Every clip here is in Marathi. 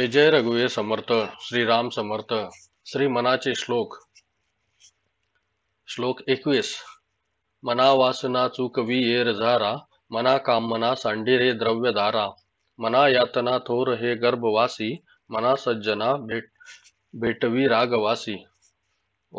विजय रघुवीर समर्थ श्रीराम समर्थ श्री मनाचे श्लोक श्लोक एकवीस मना वासना चुकवी ये झारा मना कामना सांडी रे द्रव्य धारा मना यातना थोर हे गर्भवासी मना सज्जना भेट भेटवी रागवासी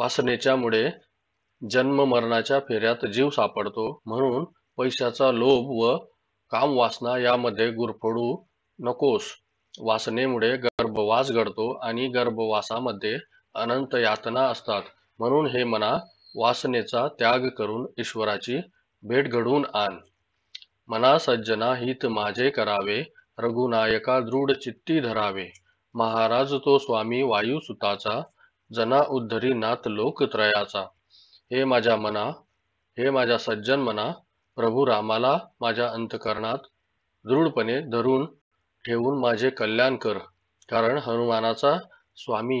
वासनेच्या मुळे जन्म मरणाच्या फेऱ्यात जीव सापडतो म्हणून पैशाचा लोभ व काम वासना यामध्ये गुरफडू नकोस वासनेमुळे गर्भवास घडतो आणि गर्भवासामध्ये अनंत यातना असतात म्हणून हे मना वासनेचा त्याग करून ईश्वराची भेट घडवून आण मना सज्जना हित माझे करावे रघुनायका दृढ चित्ती धरावे महाराज तो स्वामी वायुसुताचा जना उद्धरी नाथ लोकत्रयाचा हे माझ्या मना हे माझ्या सज्जन मना प्रभू रामाला माझ्या अंतकरणात दृढपणे धरून ठेवून माझे कल्याण कर कारण हनुमानाचा स्वामी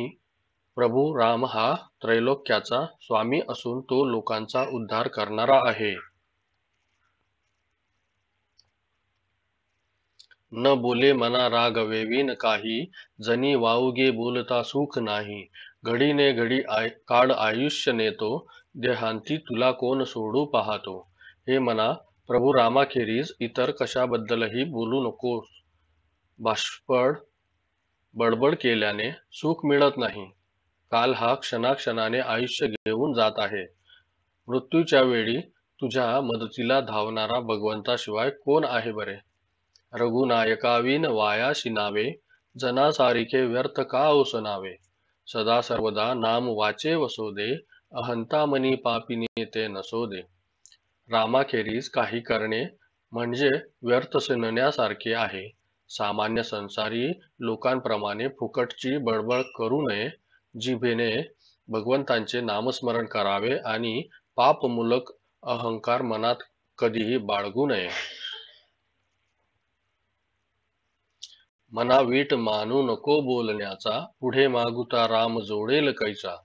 प्रभू राम हा त्रैलोक्याचा स्वामी असून तो लोकांचा उद्धार करणारा आहे न बोले मना राग वेवीन काही जनी वाऊगे बोलता सुख नाही घडीने घडी आय काळ आयुष्य नेतो देहांती तुला कोण सोडू पाहतो हे मना प्रभू रामाखेरीज इतर कशाबद्दलही बोलू नकोस बाष्पळ बडबड केल्याने सुख मिळत नाही काल हा क्षणाक्षणाने आयुष्य घेऊन जात आहे मृत्यूच्या वेळी तुझ्या मदतीला धावणारा भगवंताशिवाय कोण आहे बरे रघुनायकाविन वायाशी नावे जनासारिके व्यर्थ का ओसनावे सदा सर्वदा नाम वाचे वसोदे अहंतामनी पापिनी ते नसोदे रामाखेरीज काही करणे म्हणजे व्यर्थ सिनण्यासारखे आहे सामान्य संसारी लोकांप्रमाणे फुकटची बळबळ करू नये जिभेने भगवंतांचे नामस्मरण करावे आणि पापमूलक अहंकार मनात कधीही बाळगू नये मना वीट मानू नको बोलण्याचा पुढे मागुता राम जोडेल कैचा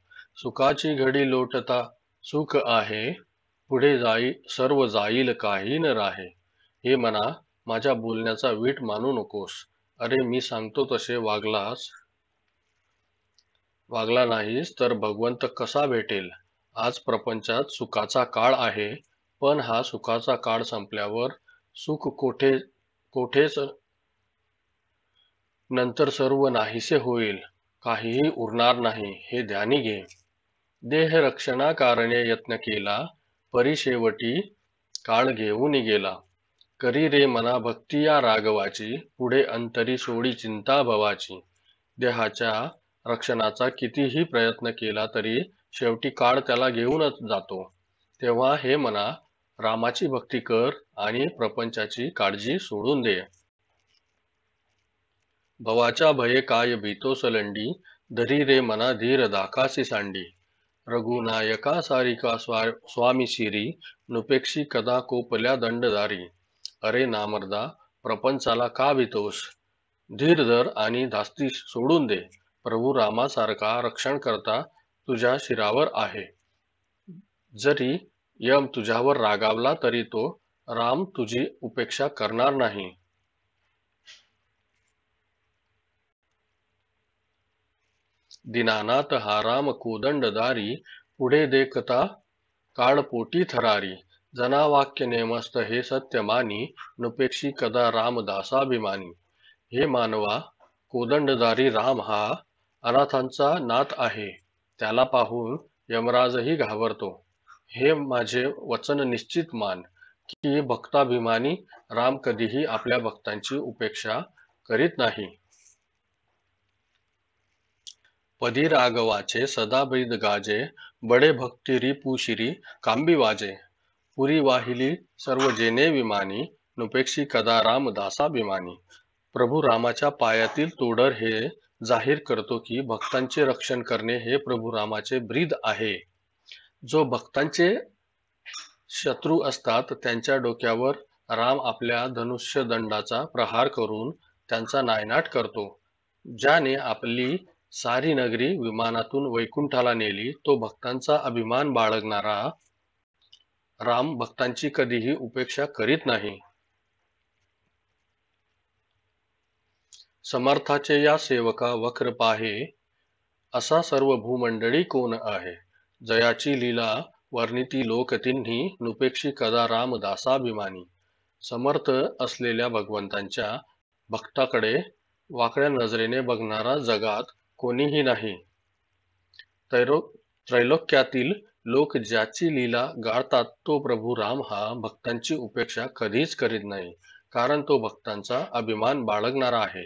सुखाची घडी लोटता सुख आहे पुढे जाई सर्व जाईल काही न राहे हे मना माझ्या बोलण्याचा वीट मानू नकोस अरे मी सांगतो तसे वागलास वागला नाहीस तर भगवंत कसा भेटेल आज प्रपंचात सुखाचा काळ आहे पण हा सुखाचा काळ संपल्यावर सुख कोठे कोठेच नंतर सर्व नाहीसे होईल काहीही उरणार नाही हे ध्यानी घे देह रक्षणा कारणे यत्न केला परिशेवटी काळ घेऊन गेला करी रे मना भक्ती या राघवाची पुढे अंतरी सोडी चिंता भवाची देहाच्या रक्षणाचा कितीही प्रयत्न केला तरी शेवटी काळ त्याला घेऊनच जातो तेव्हा हे मना रामाची भक्ती कर आणि प्रपंचाची काळजी सोडून दे भवाच्या भये काय भीतो सलंडी धरी रे मना धीर दाकासी सांडी रघुनायका सारिका स्वा स्वामी शिरी नुपेक्षी कदा कोपल्या दंडदारी अरे नामर्दा प्रपंचाला का वितोष धीर धर आणि धास्ती सोडून दे प्रभू रामासारखा रक्षण करता तुझ्या शिरावर आहे जरी यम तुझ्यावर रागावला तरी तो राम तुझी उपेक्षा करणार नाही दिनानाथ हा राम कोदंडदारी पुढे देखता काळपोटी थरारी जना वाक्य नेमस्त हे सत्य मानी नुपेक्षी कदा रामदासाभिमानी हे मानवा कोदंडदारी राम हा अनाथांचा नात आहे त्याला पाहून यमराजही घाबरतो हे माझे वचन निश्चित मान की भक्ताभिमानी राम कधीही आपल्या भक्तांची उपेक्षा करीत नाही पदी रागवाचे सदा बैद गाजे बडे भक्तिरी पुशिरी कांबी वाजे पुरी वाहिली सर्व जेने विमानी नुपेक्षी कदा विमानी प्रभू रामाच्या पायातील तोडर हे जाहीर करतो की भक्तांचे रक्षण करणे हे प्रभू रामाचे ब्रीद आहे जो भक्तांचे शत्रू असतात त्यांच्या डोक्यावर राम आपल्या धनुष्य दंडाचा प्रहार करून त्यांचा नायनाट करतो ज्याने आपली सारी नगरी विमानातून वैकुंठाला नेली तो भक्तांचा अभिमान बाळगणारा राम भक्तांची कधीही उपेक्षा करीत नाही समर्थाचे या सेवका वक्र पाहे असा सर्व भूमंडळी कोण आहे जयाची लीला वर्णिती लोक तिन्ही नुपेक्षी कदा राम रामदासाभिमानी समर्थ असलेल्या भगवंतांच्या भक्ताकडे वाकड्या नजरेने बघणारा जगात कोणीही नाही त्रैलोक्यातील लोक ज्याची लीला गाळतात तो प्रभू राम हा भक्तांची उपेक्षा कधीच करीत नाही कारण तो भक्तांचा अभिमान बाळगणारा आहे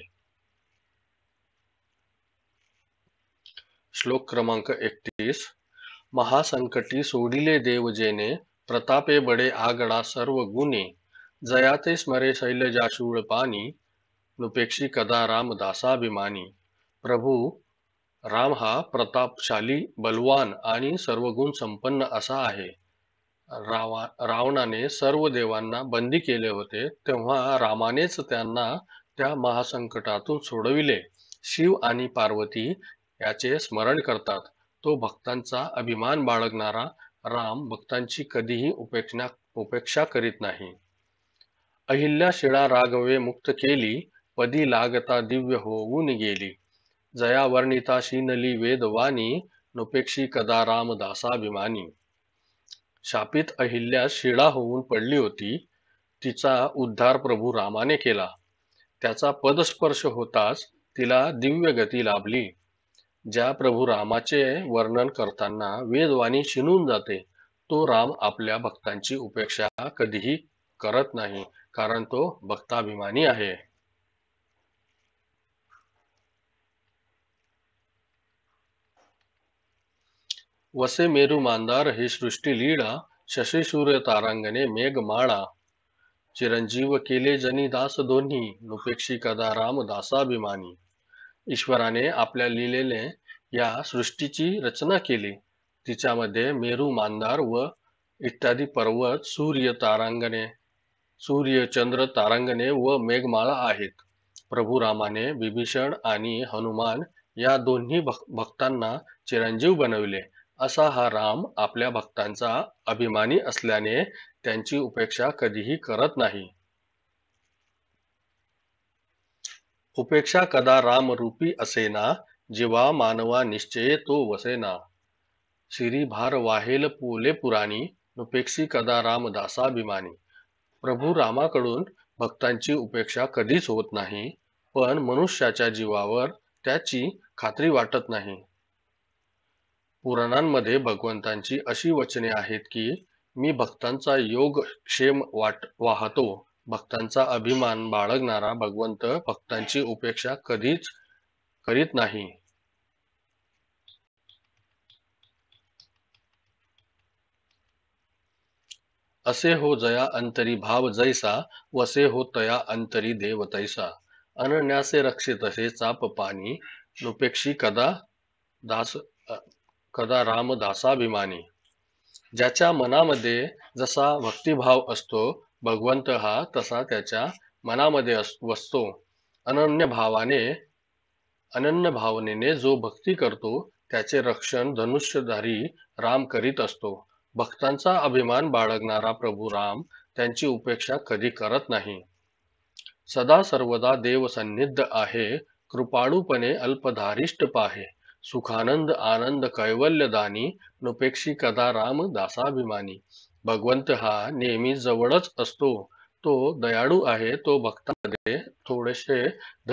श्लोक क्रमांक एकतीस महासंकटी सोडिले देव जेने प्रतापे बडे आगडा सर्व गुणे जयाते स्मरे शैल जाशूळ पाणी नुपेक्षी कदा राम दासाभिमानी प्रभू राम हा प्रतापशाली बलवान आणि सर्वगुण संपन्न असा आहे रावा रावणाने सर्व देवांना बंदी केले होते तेव्हा रामानेच त्यांना त्या महासंकटातून सोडविले शिव आणि पार्वती याचे स्मरण करतात तो भक्तांचा अभिमान बाळगणारा राम भक्तांची कधीही उपेक्षा उपेक्षा करीत नाही अहिल्या शिळा राघवे मुक्त केली पदी लागता दिव्य होऊन गेली जया वर्णिता शीनली वेदवानी नोपेक्षी कदा रामदासाभिमानी शापित अहिल्या शिळा होऊन पडली होती तिचा उद्धार प्रभू रामाने केला त्याचा पदस्पर्श होताच तिला दिव्य गती लाभली ज्या प्रभू रामाचे वर्णन करताना वेदवाणी शिनून जाते तो राम आपल्या भक्तांची उपेक्षा कधीही करत नाही कारण तो भक्ताभिमानी आहे वसे मेरू मांदार हे सृष्टी लीळा सूर्य तारांगणे मेघमाळा चिरंजीव केले जनी दास दोन्ही नुपेक्षी कदा राम दासाभिमानी ईश्वराने आपल्या लिहिलेले या सृष्टीची रचना केली तिच्यामध्ये मेरू मांदार व इत्यादी पर्वत सूर्य तारांगणे सूर्य चंद्र तारांगणे व मेघमाळा आहेत प्रभू रामाने विभीषण आणि हनुमान या दोन्ही भक्तांना चिरंजीव बनविले असा हा राम आपल्या भक्तांचा अभिमानी असल्याने त्यांची उपेक्षा कधीही करत नाही उपेक्षा कदा राम रूपी असेना जेव्हा मानवा निश्चय तो वसेना श्री भार वाहेल पोले पुराणी नुपेक्षी कदा रामदासाभिमानी प्रभू रामाकडून भक्तांची उपेक्षा कधीच होत नाही पण मनुष्याच्या जीवावर त्याची खात्री वाटत नाही पुराणांमध्ये भगवंतांची अशी वचने आहेत की मी भक्तांचा योग क्षेम वाट वाहतो भक्तांचा अभिमान बाळगणारा भगवंत भक्तांची उपेक्षा कधीच करीत नाही असे हो जया अंतरी भाव जैसा वसे हो तया अंतरी देव तैसा अनन्यासे रक्षित असे चाप पाणी नुपेक्षी कदा दास कदा रामदासाभिमानी ज्याच्या मनामध्ये जसा भक्तिभाव असतो भगवंत हा तसा त्याच्या मनामध्ये असतो अनन्य भावाने अनन्य भावनेने जो भक्ती करतो त्याचे रक्षण धनुष्यधारी राम करीत असतो भक्तांचा अभिमान बाळगणारा प्रभू राम त्यांची उपेक्षा कधी करत नाही सदा सर्वदा देव आहे कृपाळूपणे अल्पधारिष्ट पाहे सुखानंद आनंद कैवल्यदानी नुपेक्षी कदा राम दासाभिमानी भगवंत हा नेहमी जवळच असतो तो दयाळू आहे तो भक्तामध्ये थोडेसे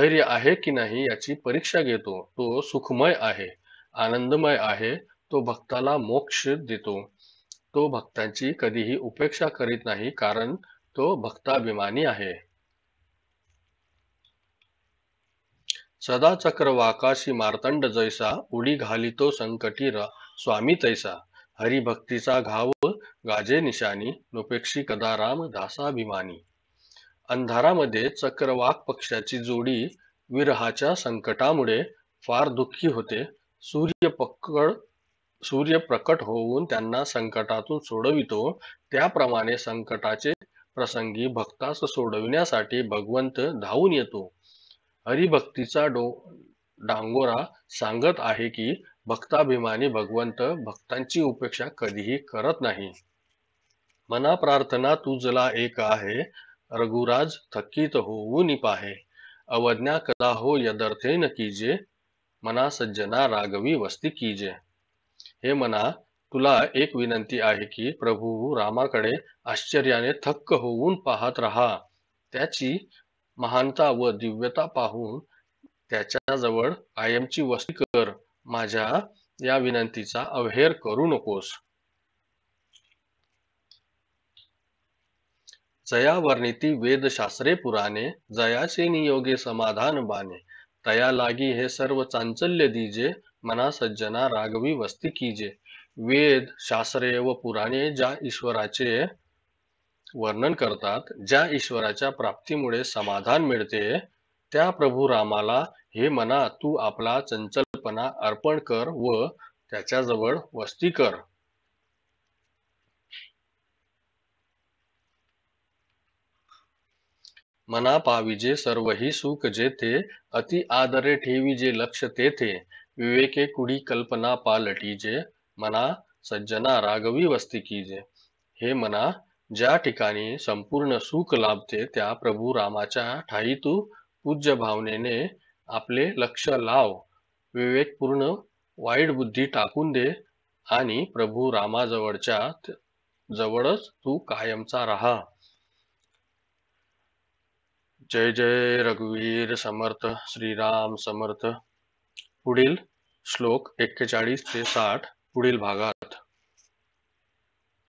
धैर्य आहे की नाही याची परीक्षा घेतो तो सुखमय आहे आनंदमय आहे तो भक्ताला मोक्ष देतो तो भक्तांची कधीही उपेक्षा करीत नाही कारण तो भक्ताभिमानी आहे सदा चक्रवाकाशी मार्तंड जैसा उडी घालितो संकटीर स्वामी तैसा हरिभक्तीचा घाव गाजे निशानी नोपेक्षी कदाराम दासाभिमानी अंधारामध्ये चक्रवाक पक्षाची जोडी विरहाच्या संकटामुळे फार दुःखी होते सूर्य पकड सूर्य प्रकट होऊन त्यांना संकटातून सोडवितो त्याप्रमाणे संकटाचे प्रसंगी भक्तास सोडविण्यासाठी भगवंत धावून येतो हरिभक्तीचा डो डांगोरा सांगत आहे की भक्ताभिमानी भगवंत भक्तांची उपेक्षा कधीही करत नाही मना प्रार्थना तुझला एक आहे रघुराज थकीत होऊन पाहे अवज्ञा कदा हो यदर्थे न कीजे मना सज्जना रागवी वस्ती कीजे हे मना तुला एक विनंती आहे की प्रभू रामाकडे आश्चर्याने थक्क होऊन पाहत राहा त्याची महानता व दिव्यता पाहून जवळ कायमची वस्ती कर माझ्या या विनंतीचा अवहेर करू नकोस जया जयावर्णिती वेदशास्त्रे पुराणे जयाचे नियोगे समाधान बाने तया लागी हे सर्व चांचल्य दीजे मना सज्जना रागवी वस्ती कीजे वेद शास्त्रे व पुराणे ज्या ईश्वराचे वर्णन करतात ज्या ईश्वराच्या प्राप्तीमुळे समाधान मिळते त्या प्रभू रामाला हे मना तू आपला चंचलपणा अर्पण कर व त्याच्याजवळ वस्ती कर मना पाविजे सर्वही सुख जेथे अति आदरे ठेवी जे लक्ष तेथे विवेके कुडी कल्पना पालटी जे मना सज्जना रागवी वस्ती कीजे हे मना ज्या ठिकाणी संपूर्ण सुख लाभते त्या प्रभू रामाच्या ठाई तू पूज्य भावनेने आपले लक्ष लाव विवेकपूर्ण वाईट बुद्धी टाकून दे आणि प्रभू रामाजवळच्या जवळच तू कायमचा राहा जय जय रघुवीर समर्थ श्रीराम समर्थ पुढील श्लोक एक्केचाळीस ते साठ पुढील भागात